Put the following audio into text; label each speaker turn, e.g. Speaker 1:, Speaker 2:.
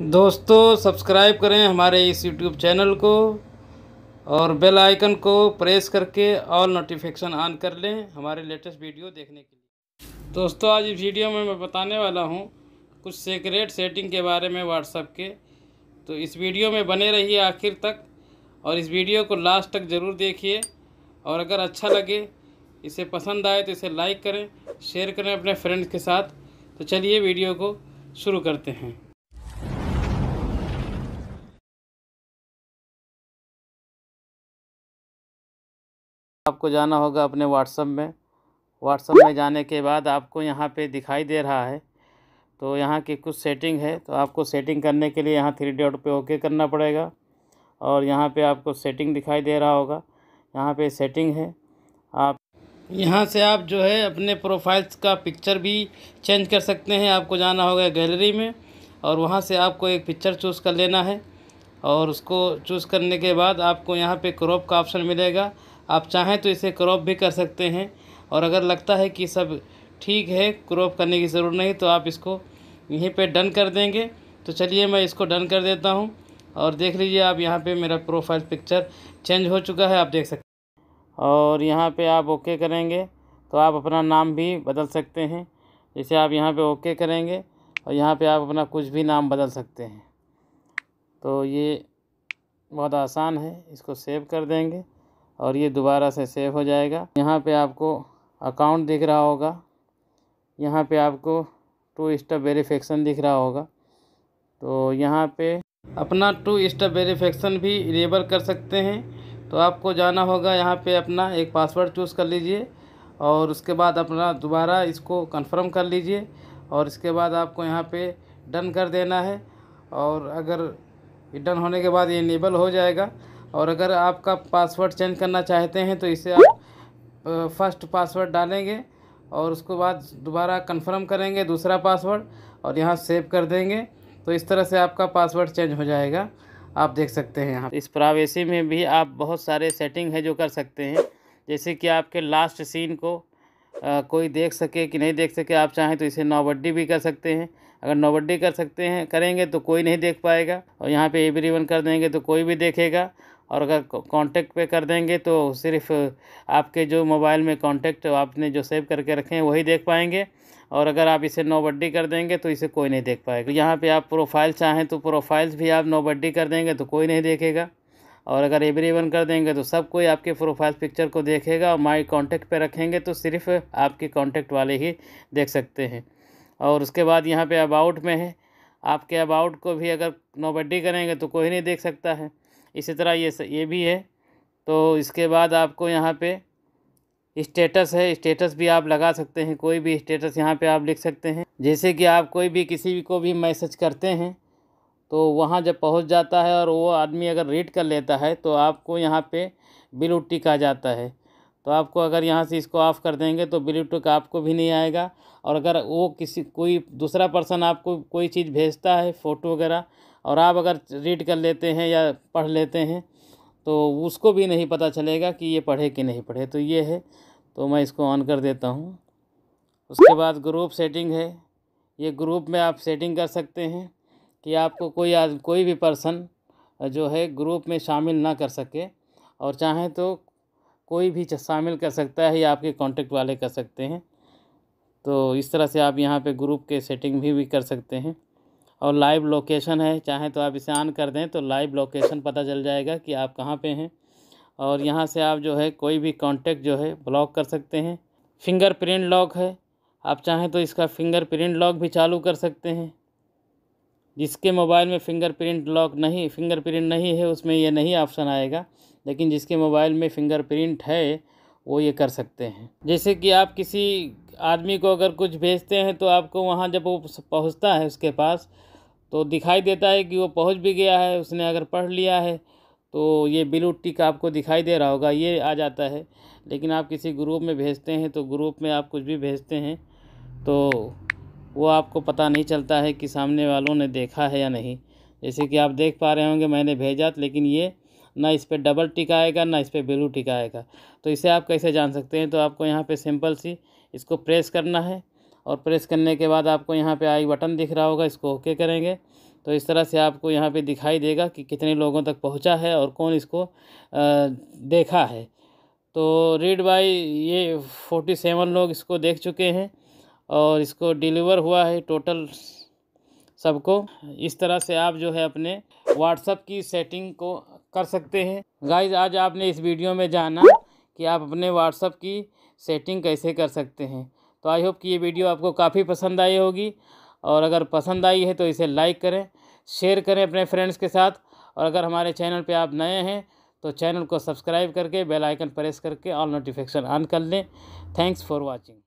Speaker 1: दोस्तों सब्सक्राइब करें हमारे इस यूट्यूब चैनल को और बेल आइकन को प्रेस करके ऑल नोटिफिकेशन ऑन कर लें हमारे लेटेस्ट वीडियो देखने के लिए दोस्तों आज इस वीडियो में मैं बताने वाला हूं कुछ सीक्रेट सेटिंग के बारे में व्हाट्सअप के तो इस वीडियो में बने रहिए आखिर तक और इस वीडियो को लास्ट तक ज़रूर देखिए और अगर अच्छा लगे इसे पसंद आए तो इसे लाइक करें शेयर करें अपने फ्रेंड्स के साथ तो चलिए वीडियो को शुरू करते हैं आपको जाना होगा अपने व्हाट्सअप में व्हाट्सअप में जाने के बाद आपको यहाँ पे दिखाई दे रहा है तो यहाँ की कुछ सेटिंग है तो आपको सेटिंग करने के लिए यहाँ थ्री डॉट पे ओके करना पड़ेगा और यहाँ पे आपको सेटिंग दिखाई दे रहा होगा यहाँ पे सेटिंग है आप यहाँ से आप जो है अपने प्रोफाइल्स का पिक्चर भी चेंज कर सकते हैं आपको जाना होगा गैलरी में और वहाँ से आपको एक पिक्चर चूज़ कर लेना है और उसको चूज़ करने के बाद आपको यहाँ पर क्रॉप का ऑप्शन मिलेगा आप चाहें तो इसे क्रॉप भी कर सकते हैं और अगर लगता है कि सब ठीक है क्रॉप करने की ज़रूरत नहीं तो आप इसको यहीं पे डन कर देंगे तो चलिए मैं इसको डन कर देता हूँ और देख लीजिए आप यहाँ पे मेरा प्रोफाइल पिक्चर चेंज हो चुका है आप देख सकते हैं और यहाँ पे आप ओके करेंगे तो आप अपना नाम भी बदल सकते हैं जैसे आप यहाँ पे ओके करेंगे और यहाँ पे आप अपना कुछ भी नाम बदल सकते हैं तो ये बहुत आसान है इसको सेव कर देंगे और ये दोबारा से सेव हो जाएगा यहाँ पे आपको अकाउंट दिख रहा होगा यहाँ पे आपको टू स्टेप वेरीफिकेशन दिख रहा होगा तो यहाँ पे अपना टू स्टेप वेरीफिकेशन भी इनेबल कर सकते हैं तो आपको जाना होगा यहाँ पे अपना एक पासवर्ड चूज़ कर लीजिए और उसके बाद अपना दोबारा इसको कंफर्म कर लीजिए और इसके बाद आपको यहाँ पे डन कर देना है और अगर डन होने के बाद ये इनेबल हो जाएगा और अगर आपका पासवर्ड चेंज करना चाहते हैं तो इसे आप फर्स्ट पासवर्ड डालेंगे और उसके बाद दोबारा कंफर्म करेंगे दूसरा पासवर्ड और यहाँ सेव कर देंगे तो इस तरह से आपका पासवर्ड चेंज हो जाएगा आप देख सकते हैं यहाँ इस प्राइवेसी में भी आप बहुत सारे सेटिंग है जो कर सकते हैं जैसे कि आपके लास्ट सीन को आ, कोई देख सके कि नहीं देख सके आप चाहें तो इसे नोबड्डी भी कर सकते हैं अगर नोबड्डी कर सकते हैं करेंगे तो कोई नहीं देख पाएगा और यहाँ पे एवरीवन कर देंगे तो कोई भी देखेगा और अगर कांटेक्ट पे कर देंगे तो सिर्फ आपके जो मोबाइल में कांटेक्ट आपने जो सेव करके रखे हैं वही देख पाएंगे और अगर आप इसे नोबड्डी कर देंगे तो इसे कोई नहीं देख पाएगा यहाँ पे आप प्रोफाइल चाहें तो प्रोफाइल्स भी आप नोबड्डी कर देंगे तो कोई नहीं देखेगा और अगर एवरी वन कर देंगे तो सब कोई आपके प्रोफाइल पिक्चर को देखेगा और माई कॉन्टेक्ट पर रखेंगे तो सिर्फ आपके कॉन्टेक्ट वाले ही देख सकते हैं और उसके बाद यहाँ पर अबाउट में है आपके अबाउट को भी अगर नोबड्डी करेंगे तो कोई नहीं देख सकता है इसी तरह ये ये भी है तो इसके बाद आपको यहाँ पे स्टेटस है स्टेटस भी आप लगा सकते हैं कोई भी स्टेटस यहाँ पे आप लिख सकते हैं जैसे कि आप कोई भी किसी भी को भी मैसेज करते हैं तो वहाँ जब पहुँच जाता है और वो आदमी अगर रीड कर लेता है तो आपको यहाँ पे ब्लू टिक आ जाता है तो आपको अगर यहाँ से इसको ऑफ़ कर देंगे तो ब्लू टिक आपको भी नहीं आएगा और अगर वो किसी कोई दूसरा पर्सन आपको कोई चीज़ भेजता है फ़ोटो वगैरह और आप अगर रीड कर लेते हैं या पढ़ लेते हैं तो उसको भी नहीं पता चलेगा कि ये पढ़े कि नहीं पढ़े तो ये है तो मैं इसको ऑन कर देता हूँ उसके बाद ग्रुप सेटिंग है ये ग्रुप में आप सेटिंग कर सकते हैं कि आपको कोई आज कोई भी पर्सन जो है ग्रुप में शामिल ना कर सके और चाहें तो कोई भी शामिल कर सकता है या आपके कांटेक्ट वाले कर सकते हैं तो इस तरह से आप यहाँ पे ग्रुप के सेटिंग भी, भी कर सकते हैं और लाइव लोकेशन है चाहें तो आप इसे ऑन कर दें तो लाइव लोकेशन पता चल जाएगा कि आप कहाँ पे हैं और यहाँ से आप जो है कोई भी कांटेक्ट जो है ब्लॉक कर सकते हैं फिंगर प्रिंट लॉक है आप चाहें तो इसका फिंगर प्रिंट लॉक भी चालू कर सकते हैं जिसके मोबाइल में फिंगर प्रिंट लॉक नहीं फिंगर प्रिंट नहीं है उसमें यह नहीं ऑप्शन आएगा लेकिन जिसके मोबाइल में फिंगर प्रिंट है वो ये कर सकते हैं जैसे कि आप किसी आदमी को अगर कुछ भेजते हैं तो आपको वहाँ जब वो पहुँचता है उसके पास तो दिखाई देता है कि वो पहुँच भी गया है उसने अगर पढ़ लिया है तो ये ब्लू टिक आपको दिखाई दे रहा होगा ये आ जाता है लेकिन आप किसी ग्रुप में भेजते हैं तो ग्रुप में आप कुछ भी भेजते हैं तो वो आपको पता नहीं चलता है कि सामने वालों ने देखा है या नहीं जैसे कि आप देख पा रहे होंगे मैंने भेजा लेकिन ये ना इस पर डबल टिक आएगा ना इस पर ब्लू टिक आएगा तो इसे आप कैसे जान सकते हैं तो आपको यहाँ पर सिंपल सी इसको प्रेस करना है और प्रेस करने के बाद आपको यहाँ पे आई बटन दिख रहा होगा इसको ओके करेंगे तो इस तरह से आपको यहाँ पे दिखाई देगा कि कितने लोगों तक पहुँचा है और कौन इसको आ, देखा है तो रीड बाई ये फोर्टी सेवन लोग इसको देख चुके हैं और इसको डिलीवर हुआ है टोटल सबको इस तरह से आप जो है अपने व्हाट्सअप की सेटिंग को कर सकते हैं गाइज आज आपने इस वीडियो में जाना कि आप अपने व्हाट्सअप की सेटिंग कैसे कर सकते हैं तो आई होप कि ये वीडियो आपको काफ़ी पसंद आई होगी और अगर पसंद आई है तो इसे लाइक करें शेयर करें अपने फ्रेंड्स के साथ और अगर हमारे चैनल पे आप नए हैं तो चैनल को सब्सक्राइब करके बेल आइकन प्रेस करके ऑल नोटिफिकेशन ऑन कर लें थैंक्स फॉर वाचिंग